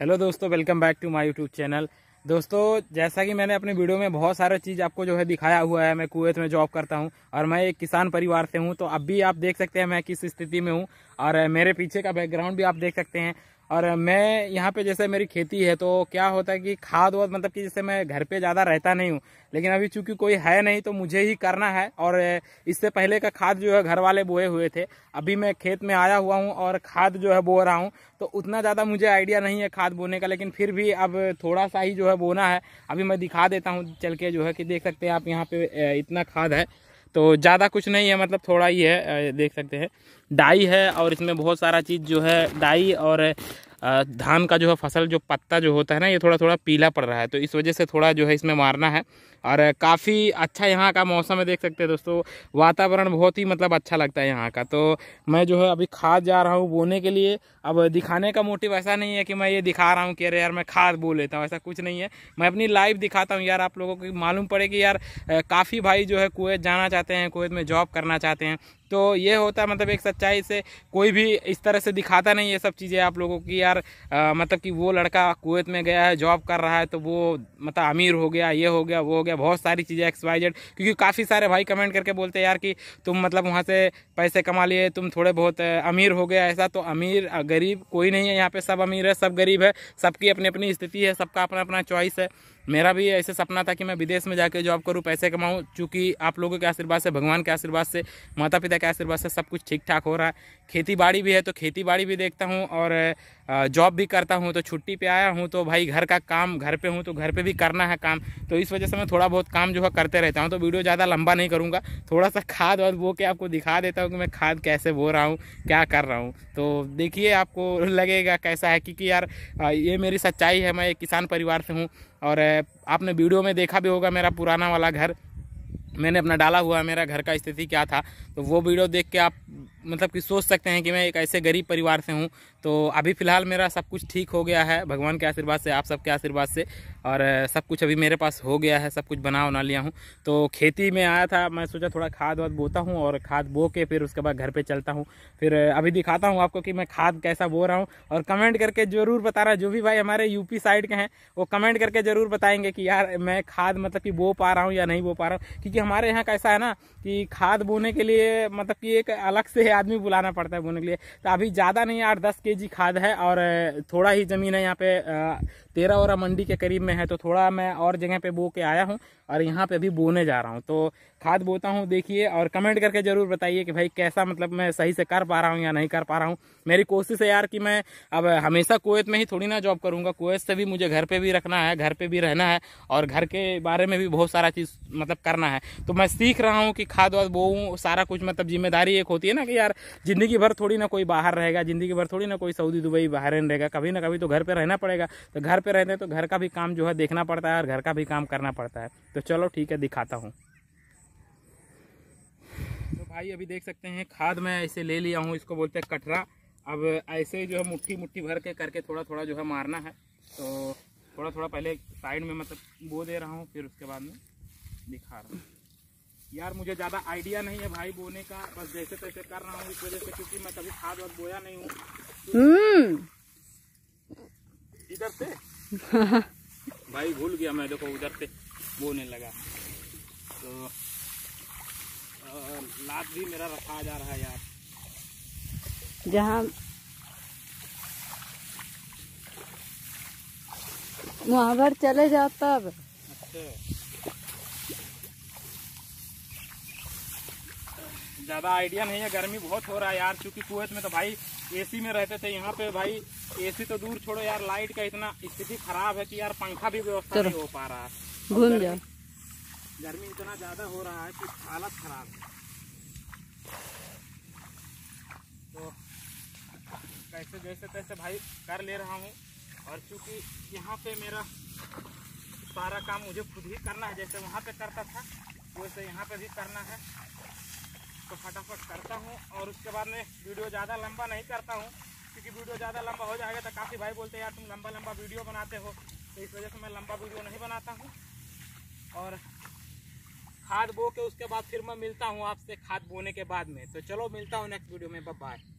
Hello दोस्तों welcome back to my YouTube channel दोस्तों जैसा कि मैंने अपने वीडियो में बहुत सारा चीज़ आपको जो है दिखाया हुआ है मैं कुवैत में जॉब करता हूं और मैं एक किसान परिवार से हूं तो अब भी आप देख सकते हैं मैं किस स्थिति में हूं और मेरे पीछे का बैकग्राउंड भी आप देख सकते हैं और मैं यहाँ पे जैसे मेरी खेती है तो क्या होता है कि खाद वाद मतलब कि जैसे मैं घर पे ज़्यादा रहता नहीं हूँ लेकिन अभी चूंकि कोई है नहीं तो मुझे ही करना है और इससे पहले का खाद जो है घर वाले बोए हुए थे अभी मैं खेत में आया हुआ हूँ और खाद जो है बो रहा हूँ तो उतना ज़्यादा मुझे आइडिया नहीं है खाद बोने का लेकिन फिर भी अब थोड़ा सा ही जो है बोना है अभी मैं दिखा देता हूँ चल के जो है कि देख सकते हैं आप यहाँ पे इतना खाद है तो ज़्यादा कुछ नहीं है मतलब थोड़ा ही है देख सकते हैं डाई है और इसमें बहुत सारा चीज़ जो है डाई और धान का जो है फसल जो पत्ता जो होता है ना ये थोड़ा थोड़ा पीला पड़ रहा है तो इस वजह से थोड़ा जो है इसमें मारना है और काफ़ी अच्छा यहाँ का मौसम है देख सकते हैं दोस्तों वातावरण बहुत ही मतलब अच्छा लगता है यहाँ का तो मैं जो है अभी खाद जा रहा हूँ बोने के लिए अब दिखाने का मोटिव ऐसा नहीं है कि मैं ये दिखा रहा हूँ कि अरे यार मैं खाद बो लेता हूँ ऐसा कुछ नहीं है मैं अपनी लाइव दिखाता हूँ यार आप लोगों को मालूम पड़े कि यार काफ़ी भाई जो है कुवैत जाना चाहते हैं कुवैत में जॉब करना चाहते हैं तो ये होता है मतलब एक सच्चाई से कोई भी इस तरह से दिखाता नहीं ये सब चीज़ें आप लोगों की यार आ, मतलब कि वो लड़का कुवैत में गया है जॉब कर रहा है तो वो मतलब अमीर हो गया ये हो गया वो हो गया बहुत सारी चीज़ें एक्स वाई जेड क्योंकि काफ़ी सारे भाई कमेंट करके बोलते हैं यार कि तुम मतलब वहाँ से पैसे कमा लिए तुम थोड़े बहुत अमीर हो गया ऐसा तो अमीर गरीब कोई नहीं है यहाँ पर सब अमीर है सब गरीब है सबकी अपनी अपनी स्थिति है सबका अपना अपना चॉइस है मेरा भी ऐसे सपना था कि मैं विदेश में जाकर जॉब करूँ पैसे कमाऊँ चूँकि आप लोगों के आशीर्वाद से भगवान के आशीर्वाद से माता पिता के आशीर्वाद से सब कुछ ठीक ठाक हो रहा है खेती बाड़ी भी है तो खेती बाड़ी भी देखता हूँ और जॉब भी करता हूँ तो छुट्टी पे आया हूँ तो भाई घर का काम घर पे हूँ तो घर पे भी करना है काम तो इस वजह से मैं थोड़ा बहुत काम जो है करते रहता हूँ तो वीडियो ज़्यादा लंबा नहीं करूँगा थोड़ा सा खाद और वो के आपको दिखा देता हूँ कि मैं खाद कैसे बो रहा हूँ क्या कर रहा हूँ तो देखिए आपको लगेगा कैसा है क्योंकि यार ये मेरी सच्चाई है मैं एक किसान परिवार से हूँ और आपने वीडियो में देखा भी होगा मेरा पुराना वाला घर मैंने अपना डाला हुआ मेरा घर का स्थिति क्या था तो वो वीडियो देख के आप मतलब कि सोच सकते हैं कि मैं एक ऐसे गरीब परिवार से हूँ तो अभी फ़िलहाल मेरा सब कुछ ठीक हो गया है भगवान के आशीर्वाद से आप सबके आशीर्वाद से और सब कुछ अभी मेरे पास हो गया है सब कुछ बना बना लिया हूँ तो खेती में आया था मैं सोचा थोड़ा खाद वाद बोता हूँ और खाद बो के फिर उसके बाद घर पर चलता हूँ फिर अभी दिखाता हूँ आपको कि मैं खाद कैसा बो रहा हूँ और कमेंट करके ज़रूर बता रहा जो भी भाई हमारे यूपी साइड के हैं वो कमेंट करके ज़रूर बताएंगे कि यार मैं खाद मतलब कि बो पा रहा हूँ या नहीं बो पा रहा हूँ क्योंकि हमारे यहाँ कैसा है ना कि खाद बोने के लिए मतलब कि एक अलग से आदमी बुलाना पड़ता है बोने के लिए तो अभी ज़्यादा नहीं आठ दस के जी खाद है और थोड़ा ही ज़मीन है यहाँ पे तेरह और मंडी के करीब में है तो थोड़ा मैं और जगह पे बो के आया हूँ और यहाँ पे अभी बोने जा रहा हूँ तो खाद बोता हूँ देखिए और कमेंट करके ज़रूर बताइए कि भाई कैसा मतलब मैं सही से कर पा रहा हूँ या नहीं कर पा रहा हूँ मेरी कोशिश है यार कि मैं अब हमेशा कुवैत में ही थोड़ी ना जॉब करूँगा कुवैत से भी मुझे घर पर भी रखना है घर पर भी रहना है और घर के बारे में भी बहुत सारा चीज़ मतलब करना है तो मैं सीख रहा हूँ कि खाद वाद बोऊँ सारा कुछ मतलब जिम्मेदारी एक होती है ना कि यार ज़िंदगी भर थोड़ी ना कोई बाहर रहेगा ज़िंदगी भर थोड़ी ना कोई सऊदी दुबई बाहर रहेगा कभी ना कभी तो घर पर रहना पड़ेगा तो घर पे रहते हैं तो घर का भी काम जो है देखना पड़ता है और घर का भी काम करना पड़ता है तो चलो ठीक है दिखाता हूँ तो भाई अभी देख सकते हैं खाद मैं ऐसे ले लिया हूँ इसको बोलते हैं कटरा अब ऐसे जो है मुट्ठी मुट्ठी भर के करके थोड़ा थोड़ा जो है मारना है तो थोड़ा थोड़ा पहले साइड में मतलब बो दे रहा हूँ फिर उसके बाद में दिखा रहा हूँ यार मुझे ज़्यादा आइडिया नहीं है भाई बोने का बस जैसे तैसे कर रहा हूँ इस वजह से क्योंकि मैं कभी खाद वाद बोया नहीं हूँ हम्म। इधर से भाई भूल गया मैं देखो उधर पे बोने लगा तो लाभ भी मेरा रखा जा रहा है यार जहाँ वहाँ घर चले जाओ तब अच्छा ज़्यादा आइडिया नहीं है गर्मी बहुत हो रहा है यार क्योंकि कुएत में तो भाई एसी में रहते थे यहाँ पे भाई एसी तो दूर छोड़ो यार लाइट का इतना स्थिति खराब है कि यार पंखा भी व्यवस्था नहीं हो पा रहा है घूम जाओ गर्मी इतना ज़्यादा हो रहा है कि हालत खराब है तो कैसे जैसे तैसे भाई कर ले रहा हूँ और चूँकि यहाँ पे मेरा सारा काम मुझे खुद ही करना है जैसे वहाँ पे करता था वैसे यहाँ पे भी करना है फटाफट करता हूँ और उसके बाद में वीडियो ज़्यादा लंबा नहीं करता हूँ क्योंकि वीडियो ज़्यादा लंबा हो जाएगा तो काफ़ी भाई बोलते हैं यार तुम लंबा लंबा वीडियो बनाते हो तो इस वजह से मैं लंबा वीडियो नहीं बनाता हूँ और खाद बो के उसके बाद फिर मैं मिलता हूँ आपसे खाद बोने के बाद में तो चलो मिलता हूँ नेक्स्ट वीडियो में बाय